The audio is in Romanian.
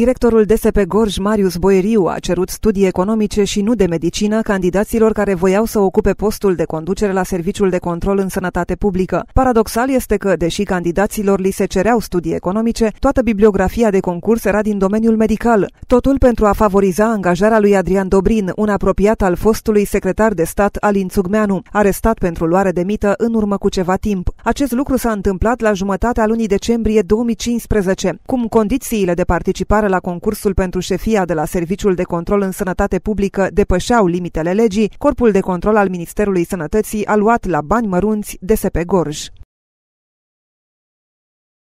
Directorul DSP Gorj, Marius Boeriu, a cerut studii economice și nu de medicină candidaților care voiau să ocupe postul de conducere la Serviciul de Control în Sănătate Publică. Paradoxal este că, deși candidaților li se cereau studii economice, toată bibliografia de concurs era din domeniul medical. Totul pentru a favoriza angajarea lui Adrian Dobrin, un apropiat al fostului secretar de stat Alin Țugmeanu, arestat pentru luare de mită în urmă cu ceva timp. Acest lucru s-a întâmplat la jumătatea lunii decembrie 2015. Cum condițiile de participare participare la concursul pentru șefia de la Serviciul de Control în Sănătate Publică depășeau limitele legii, Corpul de Control al Ministerului Sănătății a luat la bani mărunți DSP Gorj.